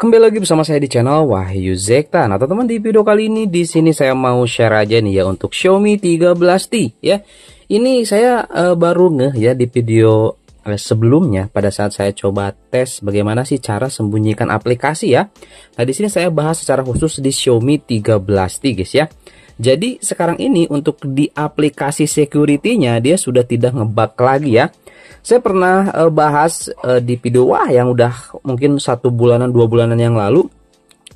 Kembali lagi bersama saya di channel Wahyu Zekta. Nah, teman-teman di video kali ini di sini saya mau share aja nih ya untuk Xiaomi 13T ya. Ini saya uh, baru ngeh ya di video eh, sebelumnya pada saat saya coba tes bagaimana sih cara sembunyikan aplikasi ya. Nah, di sini saya bahas secara khusus di Xiaomi 13T guys ya. Jadi sekarang ini untuk di aplikasi security-nya dia sudah tidak ngebug lagi ya. Saya pernah uh, bahas uh, di video wah yang udah mungkin satu bulanan dua bulanan yang lalu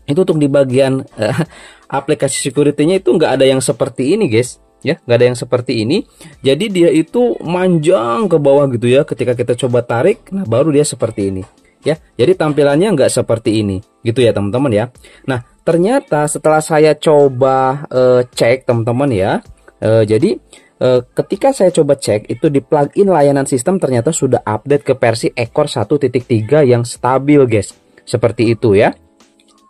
itu untuk di bagian uh, aplikasi security-nya itu nggak ada yang seperti ini guys ya nggak ada yang seperti ini jadi dia itu manjang ke bawah gitu ya ketika kita coba tarik nah baru dia seperti ini ya jadi tampilannya nggak seperti ini gitu ya teman-teman ya nah ternyata setelah saya coba e, cek teman-teman ya uh, jadi e, ketika saya coba cek itu di plugin layanan sistem ternyata sudah update ke versi ekor 1.3 yang stabil guys. Seperti itu ya.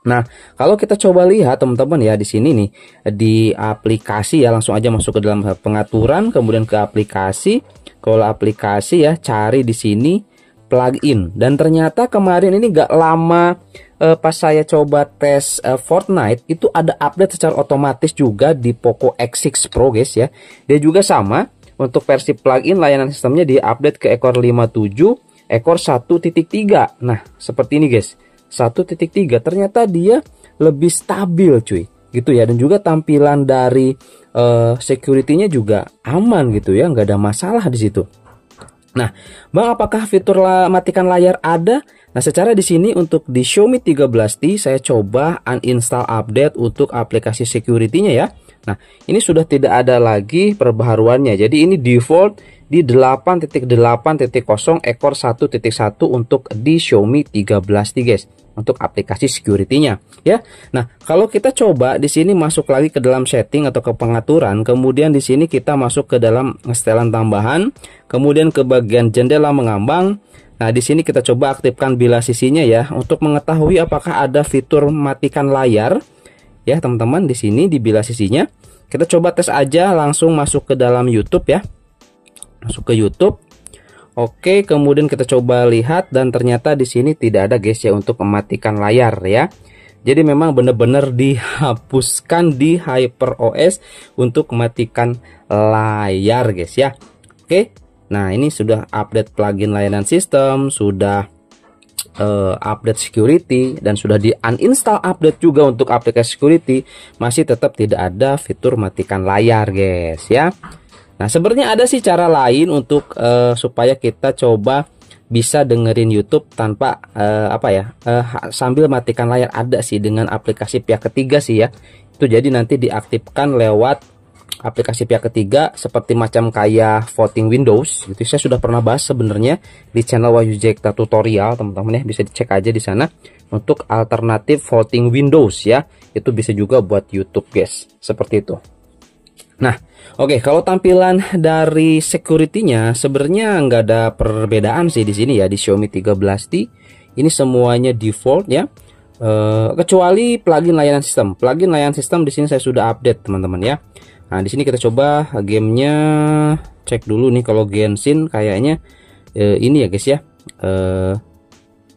Nah, kalau kita coba lihat teman-teman ya di sini nih di aplikasi ya langsung aja masuk ke dalam pengaturan kemudian ke aplikasi. Kalau aplikasi ya cari di sini plugin dan ternyata kemarin ini gak lama uh, pas saya coba tes uh, Fortnite itu ada update secara otomatis juga di Poco X6 Pro guys ya. Dia juga sama untuk versi plugin layanan sistemnya di update ke ekor 57, ekor 1.3. Nah, seperti ini guys. 1.3 ternyata dia lebih stabil cuy gitu ya dan juga tampilan dari uh, security-nya juga aman gitu ya nggak ada masalah di situ. Nah, Bang, apakah fitur matikan layar ada Nah, secara di sini untuk di Xiaomi 13T saya coba uninstall update untuk aplikasi security-nya ya. Nah, ini sudah tidak ada lagi perbaharuannya. Jadi ini default di 8.8.0 ekor 1.1 untuk di Xiaomi 13T guys untuk aplikasi security-nya ya. Nah, kalau kita coba di sini masuk lagi ke dalam setting atau ke pengaturan, kemudian di sini kita masuk ke dalam setelan tambahan, kemudian ke bagian jendela mengambang. Nah, di sini kita coba aktifkan bila sisinya ya untuk mengetahui apakah ada fitur matikan layar ya teman-teman di sini di bila sisinya kita coba tes aja langsung masuk ke dalam YouTube ya masuk ke YouTube Oke, kemudian kita coba lihat dan ternyata di sini tidak ada guys ya untuk mematikan layar ya. Jadi memang benar-benar dihapuskan di Hyper OS untuk mematikan layar guys ya. Oke. Nah, ini sudah update plugin layanan sistem, sudah uh, update security dan sudah di uninstall update juga untuk aplikasi security masih tetap tidak ada fitur matikan layar guys ya nah sebenarnya ada sih cara lain untuk uh, supaya kita coba bisa dengerin YouTube tanpa uh, apa ya uh, sambil matikan layar ada sih dengan aplikasi pihak ketiga sih ya itu jadi nanti diaktifkan lewat aplikasi pihak ketiga seperti macam kayak voting Windows itu saya sudah pernah bahas sebenarnya di channel Wahyu Jekta tutorial teman-teman ya bisa dicek aja di sana untuk alternatif voting Windows ya itu bisa juga buat YouTube guys seperti itu Nah, oke, okay, kalau tampilan dari security-nya sebenarnya nggak ada perbedaan sih di sini ya di Xiaomi 13T. Ini semuanya default ya. Uh, kecuali plugin layanan sistem. Plugin layanan sistem di sini saya sudah update, teman-teman ya. Nah, di sini kita coba gamenya cek dulu nih kalau Genshin kayaknya eh, ini ya guys ya. Eh,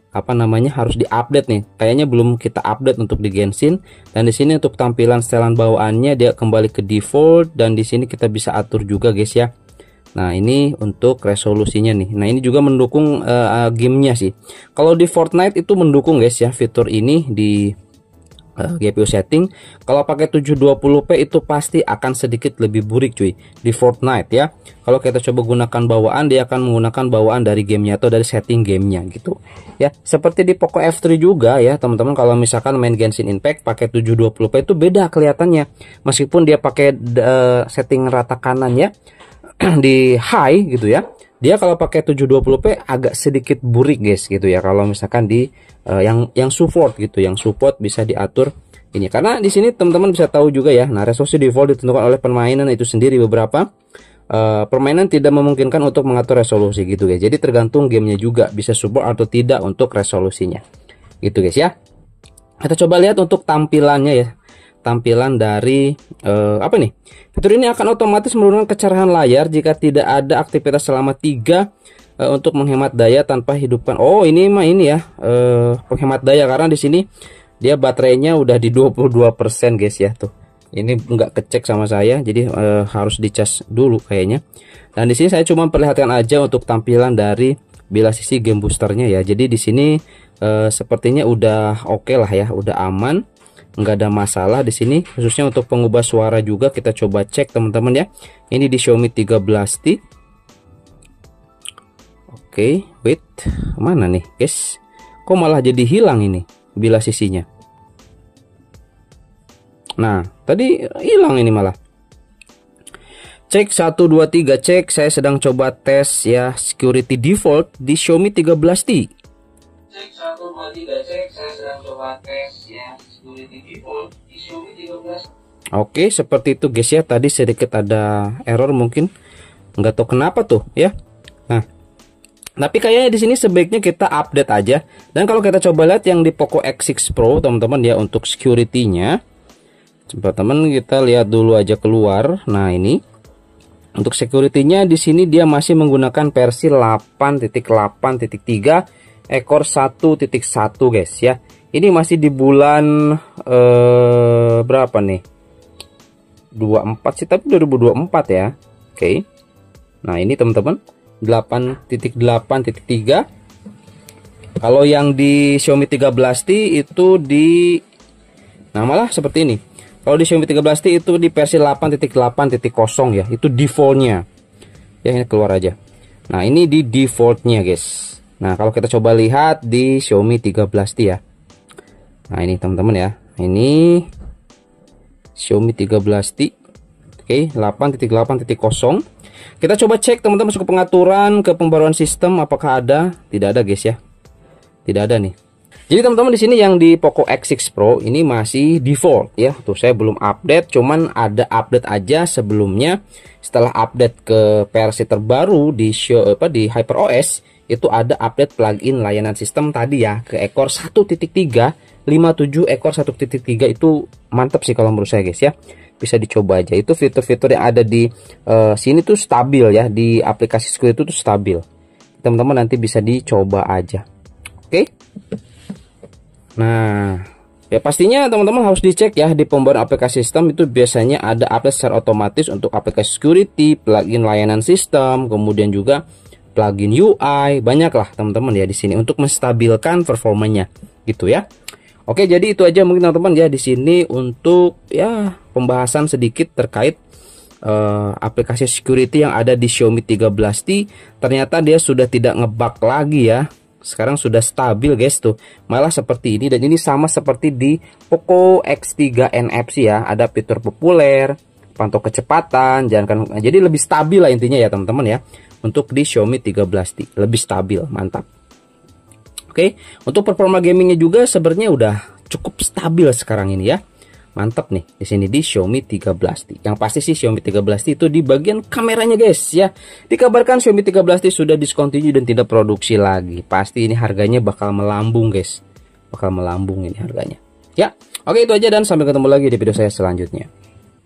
apa namanya harus diupdate nih. Kayaknya belum kita update untuk di Genshin dan di sini untuk tampilan setelan bawaannya dia kembali ke default dan di sini kita bisa atur juga guys ya. Nah ini untuk resolusinya nih. Nah ini juga mendukung uh, gamenya sih. Kalau di Fortnite itu mendukung guys ya fitur ini di Eh, GPU setting. Kalau pakai 720p itu pasti akan sedikit lebih burik cuy di Fortnite ya. Kalau kita coba gunakan bawaan dia akan menggunakan bawaan dari gamenya atau dari setting gamenya gitu. Ya, seperti di Poco F3 juga ya teman-teman kalau misalkan main Genshin Impact pakai 720p itu beda kelihatannya. Meskipun dia pakai eh, setting rata kanan ya di high gitu ya dia kalau pakai 720p agak sedikit burik guys gitu ya kalau misalkan di uh, yang yang support gitu yang support bisa diatur ini karena di sini teman-teman bisa tahu juga ya nah resolusi default ditentukan oleh permainan itu sendiri beberapa uh, permainan tidak memungkinkan untuk mengatur resolusi gitu guys jadi tergantung gamenya juga bisa support atau tidak untuk resolusinya gitu guys ya kita coba lihat untuk tampilannya ya tampilan dari uh, apa nih? Fitur ini akan otomatis menurunkan kecerahan layar jika tidak ada aktivitas selama 3 uh, eh, untuk menghemat daya tanpa hidupkan. Oh, ini mah ini ya, uh, penghemat daya karena di sini dia baterainya udah di 22% guys ya tuh. Ini nggak kecek sama saya, jadi harus dicas dulu kayaknya. Dan di sini saya cuma perlihatkan aja untuk tampilan dari bila sisi game boosternya ya. Jadi di sini sepertinya udah oke okay lah ya, udah aman nggak ada masalah di sini khususnya untuk pengubah suara juga kita coba cek teman-teman ya ini di Xiaomi 13T oke wait mana nih guys kok malah jadi hilang ini bila sisinya nah tadi hilang ini malah Cek 123 cek saya sedang coba tes ya security default di Xiaomi 13T. Cek 123 cek saya sedang coba tes ya Oke, seperti itu guys ya. Tadi sedikit ada error mungkin. Nggak tahu kenapa tuh ya. Nah, tapi kayaknya di sini sebaiknya kita update aja. Dan kalau kita coba lihat yang di Poco X6 Pro, teman-teman ya untuk security-nya. Coba teman kita lihat dulu aja keluar. Nah, ini untuk security-nya di sini dia masih menggunakan versi 8.8.3 ekor 1.1 guys ya ini masih di bulan eh, berapa nih 24 sih tapi 2024 ya oke okay. nah ini teman-teman 8.8.3 kalau yang di Xiaomi 13T itu di nah malah seperti ini kalau di Xiaomi 13T itu di versi 8.8.0 ya itu defaultnya ya ini keluar aja nah ini di defaultnya guys nah kalau kita coba lihat di Xiaomi 13T ya nah ini teman-teman ya ini Xiaomi 13T Oke, okay, 8.8.0. Kita coba cek teman-teman masuk ke pengaturan, ke pembaruan sistem apakah ada? Tidak ada, guys ya. Tidak ada nih. Jadi teman-teman di sini yang di Poco X6 Pro ini masih default ya. Tuh saya belum update, cuman ada update aja sebelumnya. Setelah update ke versi terbaru di show, apa di HyperOS itu ada update plugin layanan sistem tadi ya ke ekor 1.3.57 ekor 1.3 itu mantap sih kalau menurut saya guys ya bisa dicoba aja itu fitur-fitur yang ada di uh, sini tuh stabil ya di aplikasi Squid itu tuh stabil teman-teman nanti bisa dicoba aja oke okay? nah ya pastinya teman-teman harus dicek ya di pembaruan aplikasi sistem itu biasanya ada update secara otomatis untuk aplikasi security plugin layanan sistem kemudian juga plugin UI, banyaklah teman-teman ya di sini untuk menstabilkan performanya gitu ya. Oke, jadi itu aja mungkin teman-teman ya di sini untuk ya pembahasan sedikit terkait uh, aplikasi security yang ada di Xiaomi 13T. Ternyata dia sudah tidak ngebug lagi ya. Sekarang sudah stabil guys tuh. Malah seperti ini dan ini sama seperti di Poco X3 NFC ya. Ada fitur populer, pantau kecepatan, jangan kan jadi lebih stabil lah intinya ya teman-teman ya untuk di Xiaomi 13T lebih stabil mantap oke untuk performa gamingnya juga sebenarnya udah cukup stabil sekarang ini ya mantap nih di sini di Xiaomi 13T. Yang pasti sih Xiaomi 13T itu di bagian kameranya guys ya. Dikabarkan Xiaomi 13T sudah discontinue dan tidak produksi lagi. Pasti ini harganya bakal melambung guys. Bakal melambung ini harganya. Ya. Oke itu aja dan sampai ketemu lagi di video saya selanjutnya.